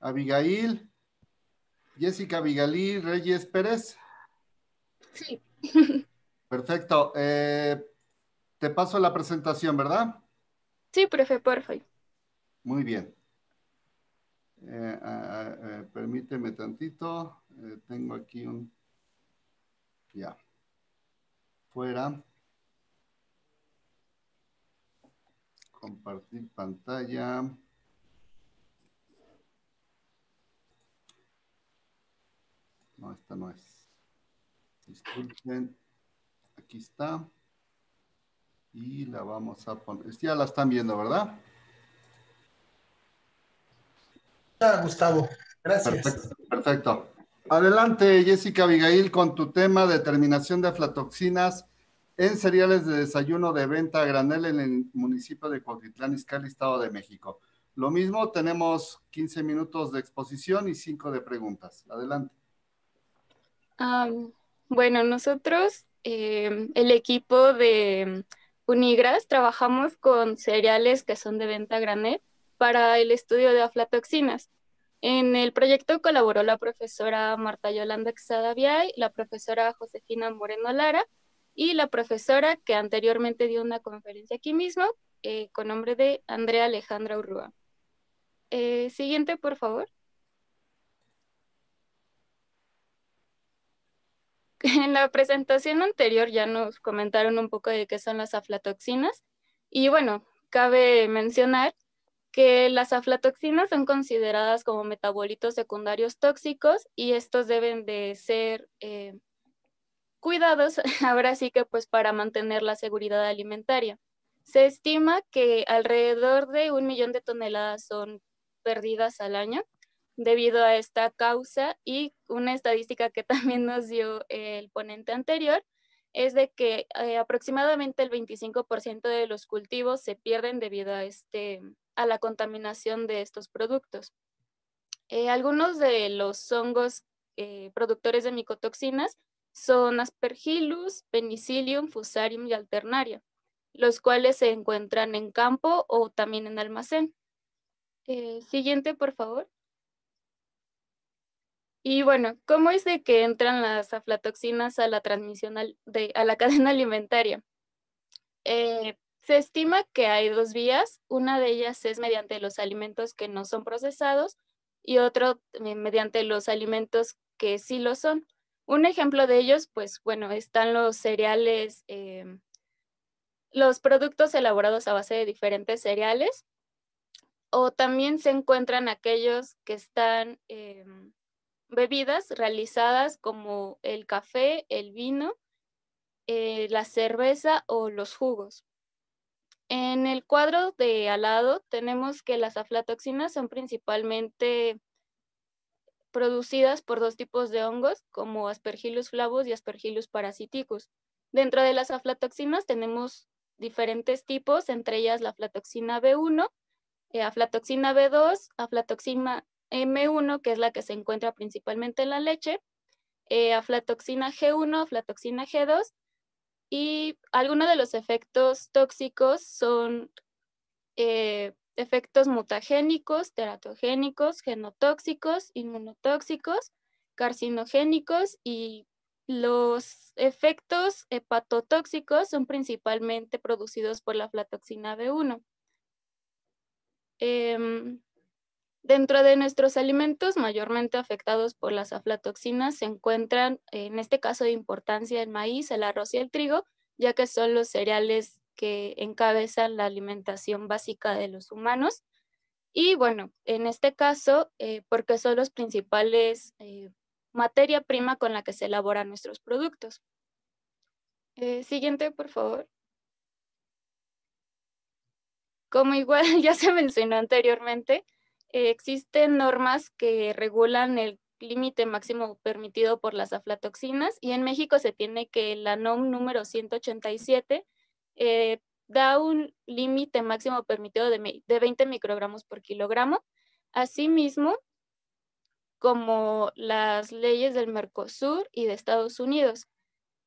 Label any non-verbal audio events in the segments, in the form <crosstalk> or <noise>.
Abigail, Jessica Abigail Reyes Pérez. Sí. Perfecto. Eh, te paso la presentación, ¿verdad? Sí, profe, por Muy bien. Eh, permíteme tantito. Eh, tengo aquí un... Ya. Fuera. Compartir pantalla. No, esta no es. Disculpen. Aquí está. Y la vamos a poner. Ya la están viendo, ¿verdad? Ya, Gustavo. Gracias. Perfecto. Adelante, Jessica Abigail, con tu tema de terminación de aflatoxinas en cereales de desayuno de venta a granel en el municipio de Cuautitlán, Izcalli, Estado de México. Lo mismo, tenemos 15 minutos de exposición y 5 de preguntas. Adelante bueno, nosotros, em, el equipo de Unigras, trabajamos con cereales que son de venta granel para el estudio de aflatoxinas. En el proyecto colaboró la profesora Marta Yolanda Viay, la profesora Josefina Moreno Lara y la profesora que anteriormente dio una conferencia aquí mismo eh, con nombre de Andrea Alejandra Urrua. Eh, siguiente, por favor. <laughs> en la presentación anterior ya nos comentaron un poco de qué son las aflatoxinas y bueno, cabe mencionar que las aflatoxinas son consideradas como metabolitos secundarios tóxicos y estos deben de ser eh, cuidados, <laughs> ahora sí que pues para mantener la seguridad alimentaria. Se estima que alrededor de un millón de toneladas son perdidas al año debido a esta causa y una estadística que <laughs> también nos dio el ponente anterior es de que eh, aproximadamente el 25% de los cultivos se pierden debido a, este, a la contaminación de estos productos. Eh, algunos de los hongos eh, productores de micotoxinas son Aspergillus, Penicillium, Fusarium y Alternaria, los cuales se encuentran en campo o también en almacén. siguiente, por favor. Y bueno, ¿cómo es de que entran las aflatoxinas a la transmisión a la <laughs> cadena alimentaria? Eh, se estima que hay dos vías, una de ellas es mediante los alimentos que no son procesados y otro eh, mediante los alimentos que sí lo son. Un ejemplo de ellos, pues bueno, están los cereales, em, los productos elaborados a base de diferentes cereales, o también se encuentran aquellos que están em, bebidas realizadas como el café, el vino, eh, la cerveza o los jugos. En el cuadro de al lado tenemos que las aflatoxinas son principalmente producidas por dos tipos de hongos, como Aspergillus flavus y Aspergillus parasiticus. Dentro de las aflatoxinas tenemos diferentes tipos, entre ellas la aflatoxina B1, eh, aflatoxina B2, aflatoxina M1, que es la que se encuentra principalmente en la leche, eh, aflatoxina G1, aflatoxina G2, y algunos de los efectos tóxicos son eh, efectos mutagénicos, teratogénicos, genotóxicos, inmunotóxicos, carcinogénicos y los efectos hepatotóxicos son principalmente producidos por la aflatoxina B1. Dentro de nuestros alimentos mayormente afectados por las aflatoxinas se encuentran, en este caso de importancia, el maíz, el arroz y el trigo, ya que son los cereales que encabezan la alimentación básica de los humanos. Y bueno, en este caso, eh, porque son los principales eh, materia prima con la que se elaboran nuestros productos. Eh, siguiente, por favor. Como igual <laughs> ya se mencionó anteriormente, eh, existen normas que regulan el límite máximo permitido por las aflatoxinas y en México se tiene que la NOM número 187 eh, da un límite máximo permitido de, de 20 microgramos por kilogramo. Asimismo, como las leyes del Mercosur y de Estados Unidos.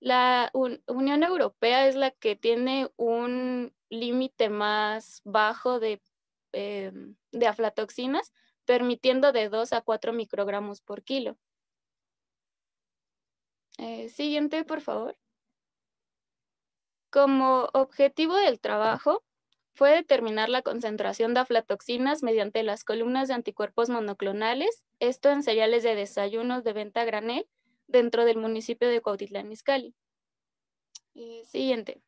La Unión Europea es la que tiene un límite más bajo de, em, de aflatoxinas, permitiendo de 2 a 4 microgramos por kilo. Eh, siguiente, por favor. Como objetivo del trabajo fue determinar la concentración de aflatoxinas mediante las columnas de anticuerpos monoclonales, esto en cereales de desayunos de venta granel dentro del municipio de Cuautitlán Izcalli. Eh, siguiente.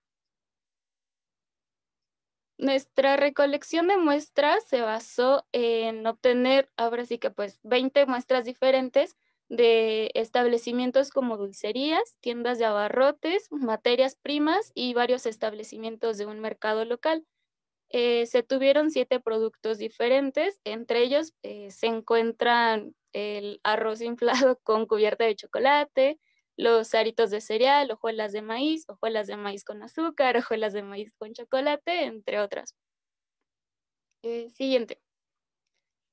Nuestra recolección de muestras se basó en obtener, ahora sí que pues, 20 muestras diferentes de establecimientos como dulcerías, tiendas de abarrotes, materias primas y varios establecimientos de un mercado local. Eh, se tuvieron siete productos diferentes, entre ellos eh, se encuentran el arroz <laughs> inflado con cubierta de chocolate, los aritos de cereal, hojuelas de maíz, hojuelas de maíz con azúcar, <laughs> hojuelas de maíz con chocolate, entre otras. Eh, siguiente.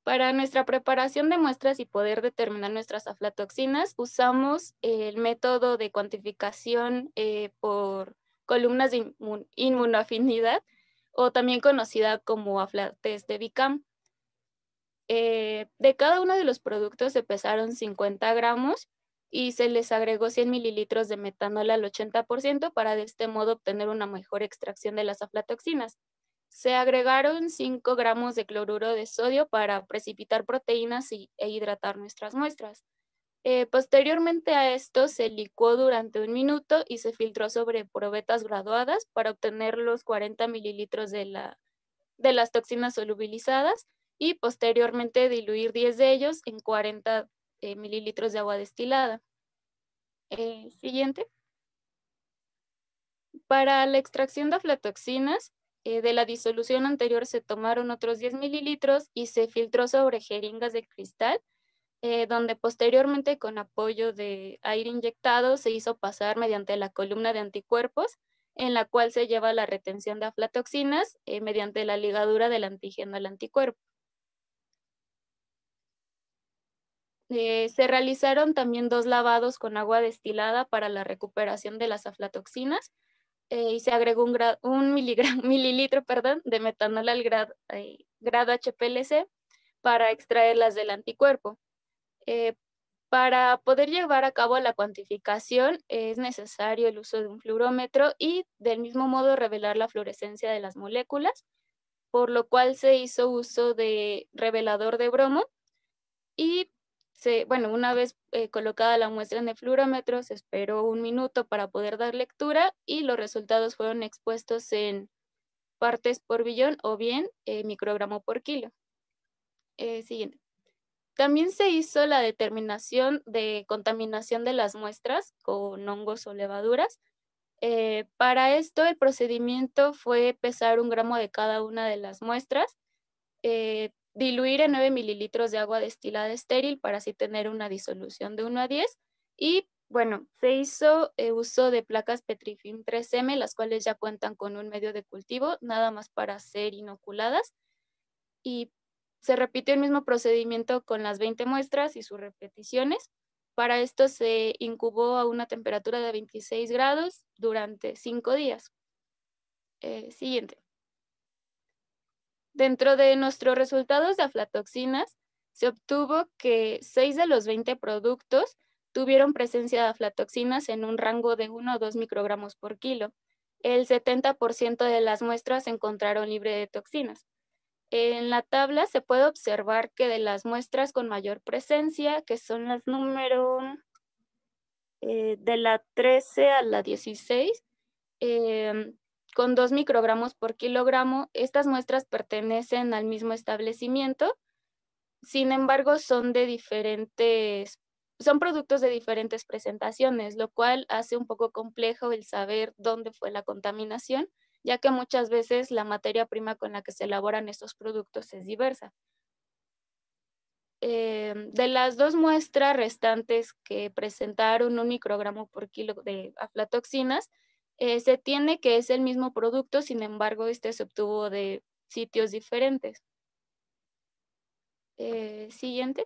Para nuestra preparación de muestras y poder determinar nuestras aflatoxinas, usamos el método de cuantificación eh, por columnas de inmunoafinidad, o también conocida como aflatest de Bicam. Eh, de cada uno de los productos se pesaron 50 gramos y se les agregó 100 mililitros de metanol al 80% para de este modo obtener una mejor extracción de las aflatoxinas. Se agregaron 5 gramos de cloruro de sodio para precipitar proteínas y, e hidratar nuestras muestras. Eh, posteriormente a esto se licuó durante un minuto y se filtró sobre probetas graduadas para obtener los 40 mililitros de, la, de las toxinas solubilizadas y posteriormente diluir 10 de ellos en 40 eh, mililitros de agua destilada. Eh, siguiente. Para la extracción de aflatoxinas, eh, de la disolución anterior se tomaron otros 10 mililitros y se filtró sobre jeringas de cristal, donde posteriormente con apoyo de aire inyectado se hizo pasar mediante la columna de anticuerpos, en la cual se lleva la retención de aflatoxinas mediante la ligadura del antígeno al anticuerpo. Eh, se realizaron también dos lavados con agua destilada para la recuperación de las aflatoxinas eh, y se agregó un, <laughs> mililitro de metanol al eh, grado, grado HPLC para extraerlas del anticuerpo. para poder llevar a cabo la cuantificación es necesario el uso de un fluorómetro y del mismo modo revelar la fluorescencia de las moléculas, por lo cual se hizo uso de revelador de bromo y bueno, una vez eh, colocada la muestra en el fluorómetro, se esperó un minuto para poder dar lectura y los resultados fueron expuestos en partes por billón o bien eh, microgramo por kilo. Eh, siguiente. También se hizo la determinación de contaminación de las muestras con hongos o levaduras. para esto, el procedimiento fue pesar un gramo de cada una de las muestras diluir en 9 mililitros de agua destilada estéril para así tener una disolución de 1 a 10. Y bueno, se hizo eh, uso de placas Petrifilm 3M, las cuales ya cuentan con un medio de cultivo, nada más para ser inoculadas. Y se repitió el mismo procedimiento con las 20 muestras y sus repeticiones. Para esto se incubó a una temperatura de 26 grados durante 5 días. Eh, siguiente. Dentro de nuestros resultados de aflatoxinas, se obtuvo que 6 de los 20 productos tuvieron presencia de aflatoxinas en un rango de 1 o 2 microgramos por kilo. El 70% de las muestras se encontraron libre de toxinas. En la tabla se puede observar que de las muestras con mayor presencia, que son las número eh, de la 13 a la 16, eh, con 2 microgramos por kilogramo. Estas muestras pertenecen al mismo establecimiento, sin embargo, son de diferentes, son productos de diferentes presentaciones, lo cual hace un poco complejo el saber dónde fue la contaminación, ya que muchas veces la materia prima con la que se elaboran estos productos es diversa. Em, de las dos muestras restantes que presentaron un microgramo por kilo de aflatoxinas, eh, se tiene que es el mismo producto, sin embargo, este se obtuvo de sitios diferentes. Eh, siguiente.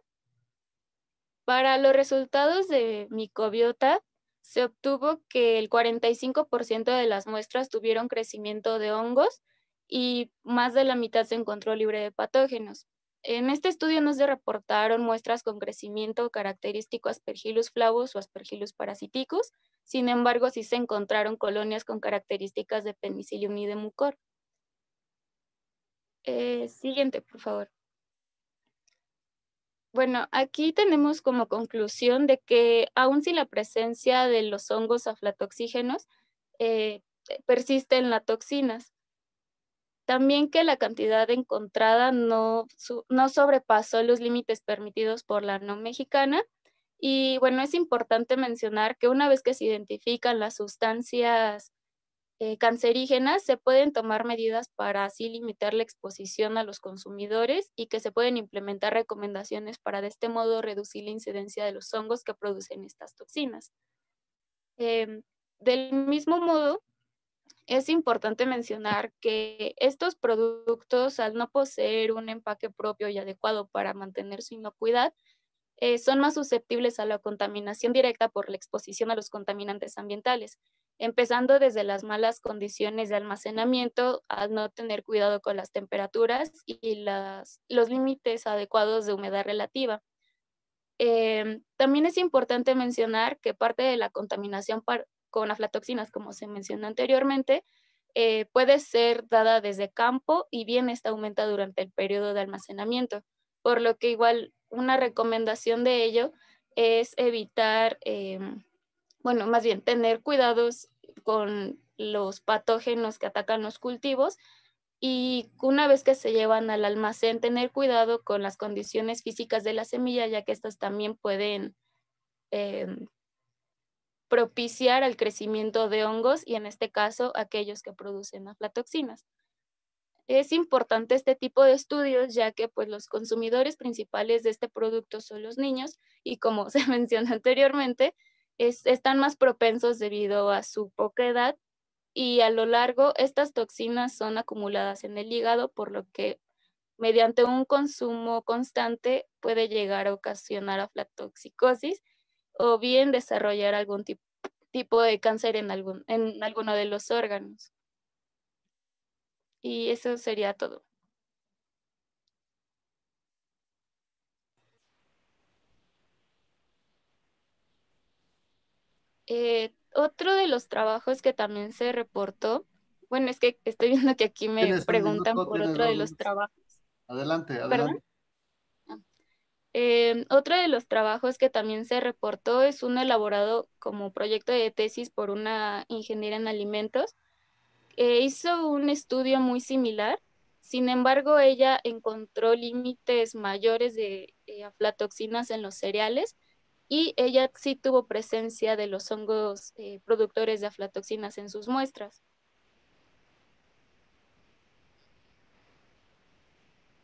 Para los resultados de micobiota, se obtuvo que el 45% de las muestras tuvieron crecimiento de hongos y más de la mitad se encontró libre de patógenos. En este estudio no se reportaron muestras con crecimiento característico Aspergillus flavus o Aspergillus parasiticus, sin embargo, sí se encontraron colonias con características de Penicillium y de mucor. Eh, siguiente, por favor. Bueno, aquí tenemos como conclusión de que aun si la presencia de los hongos aflatoxígenos eh, persiste en las toxinas, también que la cantidad encontrada no, no sobrepasó los límites permitidos por la no mexicana y bueno, es importante mencionar que una vez que se identifican las sustancias eh, cancerígenas, se pueden tomar medidas para así limitar la exposición a los consumidores y que se pueden implementar recomendaciones para de este modo reducir la incidencia de los hongos que producen estas toxinas. Em, del mismo modo, es importante mencionar que estos productos, al no poseer un empaque propio y adecuado para mantener su inocuidad, eh, son más susceptibles a la contaminación directa por la exposición a los contaminantes ambientales, empezando desde las malas condiciones de almacenamiento al no tener cuidado con las temperaturas y los límites adecuados de humedad relativa. Em, también es importante mencionar que parte de la contaminación con aflatoxinas, como se mencionó anteriormente, eh, puede ser dada desde campo y bien esta aumenta durante el periodo de almacenamiento, por lo que igual una recomendación de ello es evitar, em, bueno, más bien tener cuidados con los patógenos que atacan los cultivos y una vez que se llevan al almacén, tener cuidado con las condiciones físicas de la semilla, ya que estas también pueden em, propiciar el crecimiento de hongos y en este caso aquellos que producen aflatoxinas. Es importante este tipo de estudios ya que pues los consumidores principales de este producto son los niños y como <laughs> se mencionó anteriormente, están más propensos debido a su poca edad y a lo largo estas toxinas son acumuladas en el hígado por lo que mediante un consumo constante puede llegar a ocasionar aflatoxicosis o bien desarrollar algún tipo, de cáncer en alguno de los órganos. Y eso sería todo. Eh, otro de los trabajos que también se reportó, bueno, es que estoy <laughs> viendo que aquí me preguntan por otro de los trabajos. Adelante, adelante. Ah. Eh, otro de los trabajos que también se reportó es uno elaborado como proyecto de tesis por una ingeniera en alimentos eh, hizo un estudio muy similar, sin embargo ella encontró límites mayores de eh, aflatoxinas en los cereales y ella sí tuvo presencia de los hongos eh, productores de aflatoxinas en sus muestras.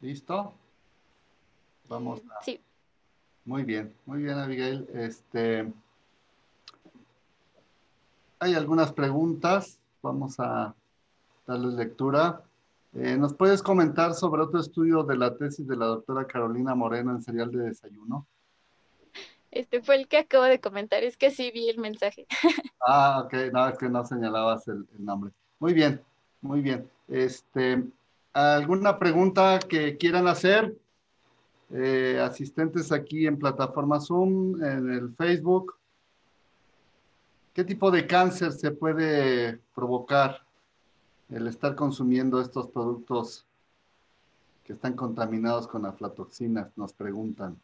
¿Listo? Vamos. Sí. Muy bien, muy bien, Abigail. Este, hay algunas preguntas. Vamos a darles lectura. Eh, ¿Nos puedes comentar sobre otro estudio de la tesis de la doctora Carolina Moreno en Serial de desayuno? Este fue el que acabo de comentar, es que sí vi el mensaje. <laughs> Ah, ok, no, es que no señalabas el, nombre. Muy bien, muy bien. Este, ¿Alguna pregunta que quieran hacer? Eh, asistentes aquí en plataforma Zoom, en el Facebook. ¿Qué tipo de cáncer se puede provocar? el estar consumiendo estos productos que están contaminados con aflatoxinas? Nos preguntan.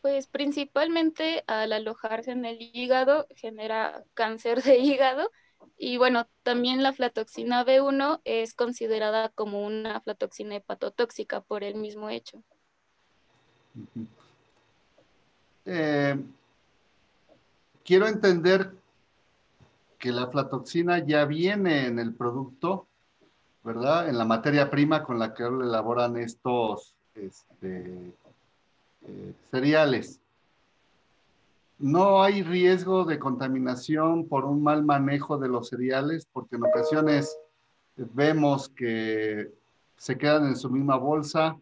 Pues principalmente al alojarse en el hígado genera cáncer de hígado y bueno, también la aflatoxina B1 es considerada como una aflatoxina hepatotóxica por el mismo hecho. Eh, quiero entender que la aflatoxina ya viene en el producto, ¿verdad? En la materia prima con la que elaboran estos este, eh, cereales. No hay riesgo de contaminación por un mal manejo de los cereales, porque en ocasiones vemos que se quedan en su misma bolsa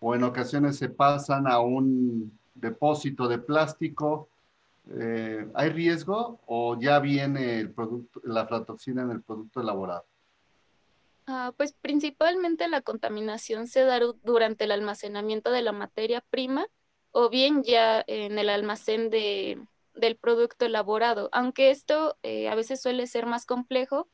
o en ocasiones se pasan a un depósito de plástico eh, ¿hay riesgo o ya viene el producto, la aflatoxina en el producto elaborado? Ah, pues principalmente la contaminación se da durante el almacenamiento de la materia prima o bien ya en el almacén de, del producto elaborado, aunque esto eh, a veces suele ser más complejo,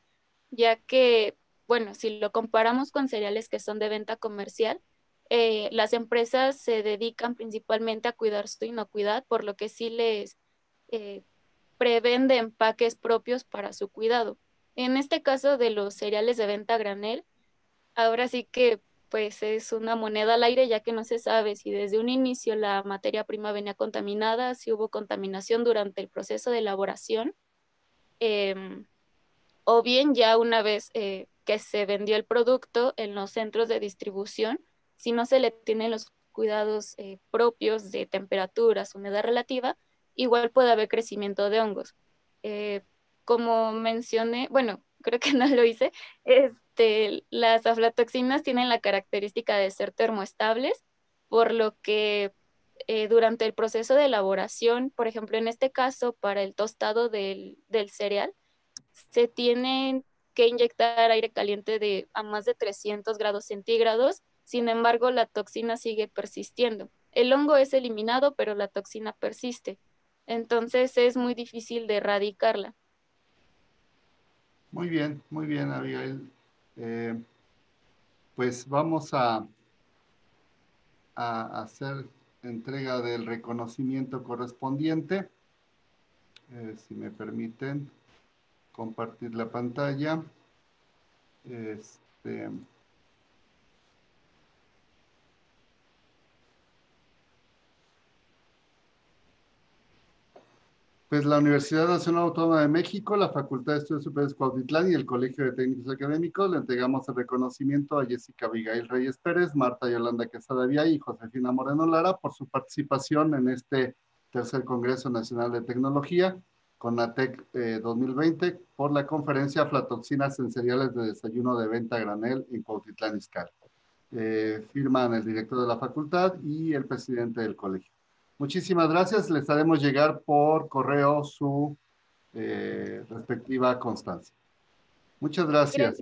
ya que, bueno, si lo comparamos con cereales que son de venta comercial, eh, las empresas se dedican principalmente a cuidar su inocuidad, por lo que sí les eh, de empaques propios para su cuidado. En este caso de los cereales de venta granel, ahora sí que pues es una moneda al aire ya que no se sabe si desde un inicio la materia prima venía contaminada, si hubo contaminación durante el proceso de elaboración, em, o bien ya una vez eh, que se vendió el producto en los centros de distribución, si no se le tienen los cuidados eh, propios de temperaturas, humedad relativa, igual puede haber crecimiento de hongos. Eh, como mencioné, bueno, <laughs> creo que no lo hice, este, las aflatoxinas tienen la característica de ser termoestables, por lo que eh, durante el proceso de elaboración, por ejemplo, en este caso, para el tostado del, del cereal, se tienen que inyectar aire caliente de, a más de 300 grados centígrados, sin embargo, la toxina sigue persistiendo. El hongo es eliminado, pero la toxina persiste. Entonces es muy difícil de erradicarla. Muy bien, muy bien, Abigail. Eh, pues vamos a, hacer entrega del reconocimiento correspondiente. Eh, si me permiten compartir la pantalla. Este, Pues la Universidad Nacional Autónoma de México, la Facultad de Estudios Superiores Cuautitlán y el Colegio de Técnicos Académicos le entregamos el reconocimiento a Jessica Abigail Reyes Pérez, Marta Yolanda Quesada Vía y Josefina Moreno Lara por su participación en este tercer Congreso Nacional de Tecnología con ATEC 2020 por la conferencia Flatoxinas en Cereales de Desayuno de Venta Granel en Cuautitlán Izcalli. Eh, firman el director de la facultad y el presidente del colegio. Muchísimas gracias. Les haremos llegar por correo su eh, respectiva constancia. Muchas gracias.